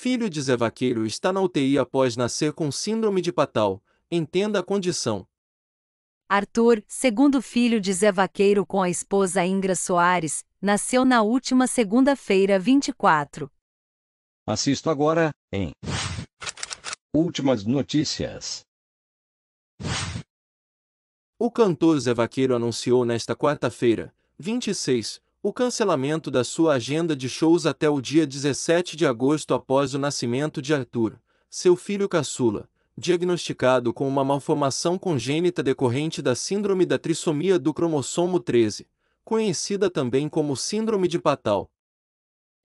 filho de Zé Vaqueiro está na UTI após nascer com síndrome de Patal, entenda a condição. Arthur, segundo filho de Zé Vaqueiro com a esposa Ingra Soares, nasceu na última segunda-feira 24. Assisto agora, em Últimas notícias. O cantor Zé Vaqueiro anunciou nesta quarta-feira, 26, o cancelamento da sua agenda de shows até o dia 17 de agosto após o nascimento de Arthur, seu filho caçula, diagnosticado com uma malformação congênita decorrente da síndrome da trissomia do cromossomo 13, conhecida também como síndrome de Patal.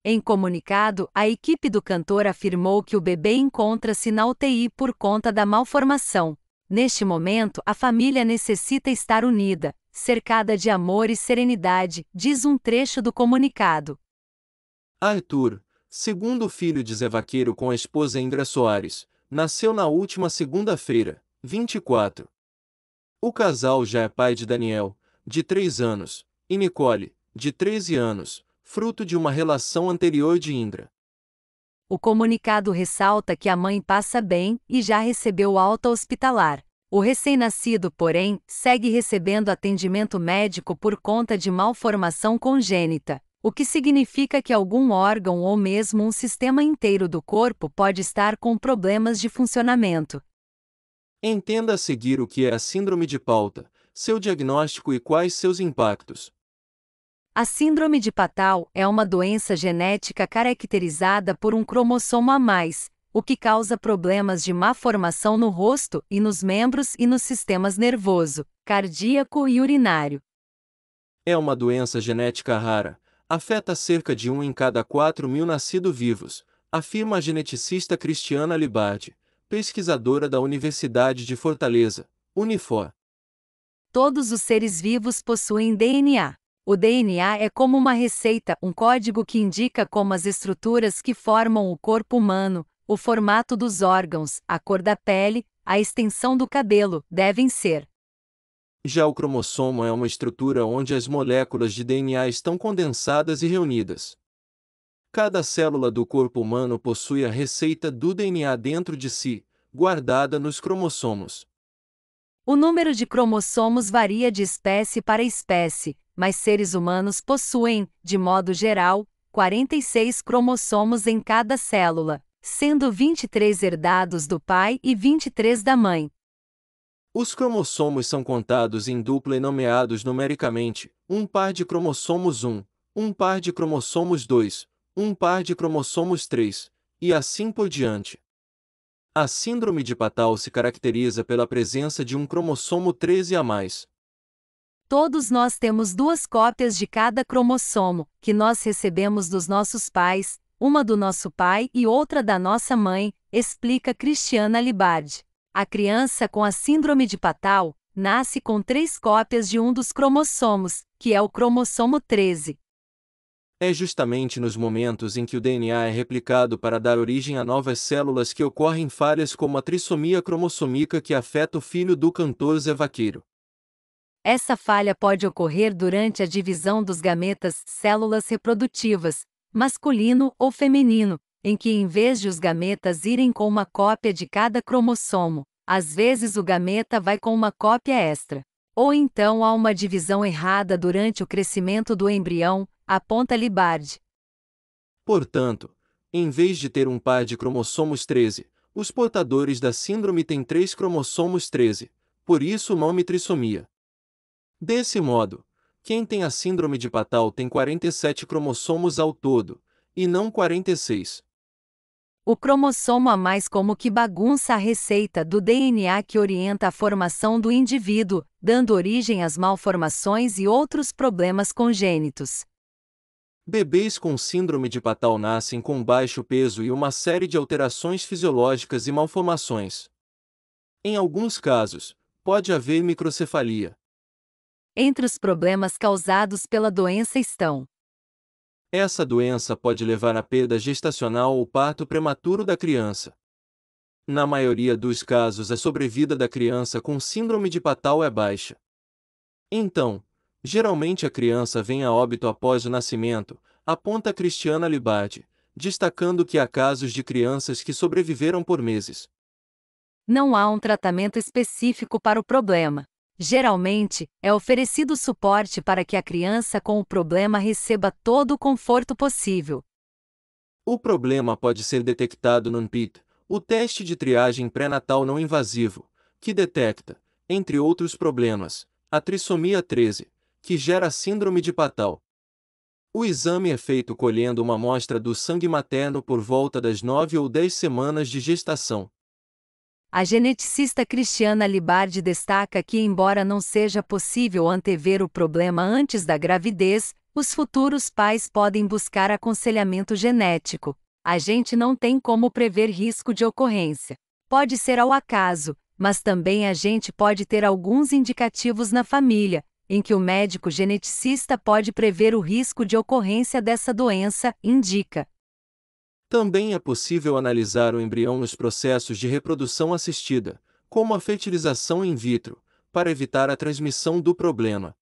Em comunicado, a equipe do cantor afirmou que o bebê encontra-se na UTI por conta da malformação. Neste momento, a família necessita estar unida, cercada de amor e serenidade, diz um trecho do comunicado. Arthur, segundo filho de Zé Vaqueiro com a esposa Indra Soares, nasceu na última segunda-feira, 24. O casal já é pai de Daniel, de 3 anos, e Nicole, de 13 anos, fruto de uma relação anterior de Indra. O comunicado ressalta que a mãe passa bem e já recebeu alta hospitalar. O recém-nascido, porém, segue recebendo atendimento médico por conta de malformação congênita, o que significa que algum órgão ou mesmo um sistema inteiro do corpo pode estar com problemas de funcionamento. Entenda a seguir o que é a Síndrome de Pauta, seu diagnóstico e quais seus impactos. A Síndrome de Patal é uma doença genética caracterizada por um cromossomo a mais, o que causa problemas de má formação no rosto e nos membros e nos sistemas nervoso, cardíaco e urinário. É uma doença genética rara. Afeta cerca de um em cada 4 mil nascidos vivos, afirma a geneticista Cristiana Libardi, pesquisadora da Universidade de Fortaleza, Unifor. Todos os seres vivos possuem DNA. O DNA é como uma receita, um código que indica como as estruturas que formam o corpo humano, o formato dos órgãos, a cor da pele, a extensão do cabelo devem ser. Já o cromossomo é uma estrutura onde as moléculas de DNA estão condensadas e reunidas. Cada célula do corpo humano possui a receita do DNA dentro de si, guardada nos cromossomos. O número de cromossomos varia de espécie para espécie, mas seres humanos possuem, de modo geral, 46 cromossomos em cada célula sendo 23 herdados do pai e 23 da mãe. Os cromossomos são contados em dupla e nomeados numericamente: um par de cromossomos 1, um par de cromossomos 2, um par de cromossomos 3, e assim por diante. A síndrome de Patal se caracteriza pela presença de um cromossomo 13 a mais. Todos nós temos duas cópias de cada cromossomo, que nós recebemos dos nossos pais, uma do nosso pai e outra da nossa mãe, explica Cristiana Libard. A criança com a síndrome de Patal nasce com três cópias de um dos cromossomos, que é o cromossomo 13. É justamente nos momentos em que o DNA é replicado para dar origem a novas células que ocorrem falhas como a trissomia cromossomica que afeta o filho do cantor Zé Vaqueiro. Essa falha pode ocorrer durante a divisão dos gametas, células reprodutivas, masculino ou feminino, em que em vez de os gametas irem com uma cópia de cada cromossomo, às vezes o gameta vai com uma cópia extra. Ou então há uma divisão errada durante o crescimento do embrião, aponta Libard. Portanto, em vez de ter um par de cromossomos 13, os portadores da síndrome têm três cromossomos 13, por isso o nome trissomia. Desse modo, quem tem a síndrome de Patal tem 47 cromossomos ao todo, e não 46. O cromossomo a mais como que bagunça a receita do DNA que orienta a formação do indivíduo, dando origem às malformações e outros problemas congênitos. Bebês com síndrome de Patal nascem com baixo peso e uma série de alterações fisiológicas e malformações. Em alguns casos, pode haver microcefalia. Entre os problemas causados pela doença estão: essa doença pode levar à perda gestacional ou parto prematuro da criança. Na maioria dos casos, a sobrevida da criança com síndrome de Patal é baixa. Então, geralmente a criança vem a óbito após o nascimento, aponta Cristiana Libade, destacando que há casos de crianças que sobreviveram por meses. Não há um tratamento específico para o problema. Geralmente, é oferecido suporte para que a criança com o problema receba todo o conforto possível. O problema pode ser detectado no NPIT, o teste de triagem pré-natal não invasivo, que detecta, entre outros problemas, a trissomia 13, que gera síndrome de Patal. O exame é feito colhendo uma amostra do sangue materno por volta das 9 ou 10 semanas de gestação. A geneticista Cristiana Libardi destaca que, embora não seja possível antever o problema antes da gravidez, os futuros pais podem buscar aconselhamento genético. A gente não tem como prever risco de ocorrência. Pode ser ao acaso, mas também a gente pode ter alguns indicativos na família, em que o médico geneticista pode prever o risco de ocorrência dessa doença, indica. Também é possível analisar o embrião nos processos de reprodução assistida, como a fertilização in vitro, para evitar a transmissão do problema.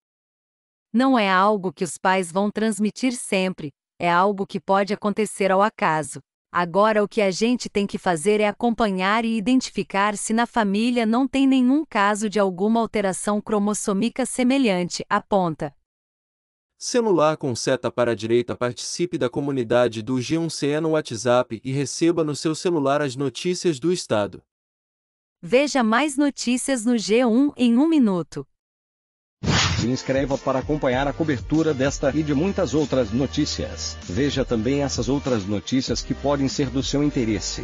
Não é algo que os pais vão transmitir sempre, é algo que pode acontecer ao acaso. Agora o que a gente tem que fazer é acompanhar e identificar se na família não tem nenhum caso de alguma alteração cromossômica semelhante, aponta. Celular com seta para a direita participe da comunidade do G1CE no WhatsApp e receba no seu celular as notícias do estado. Veja mais notícias no G1 em um minuto. Se inscreva para acompanhar a cobertura desta e de muitas outras notícias. Veja também essas outras notícias que podem ser do seu interesse.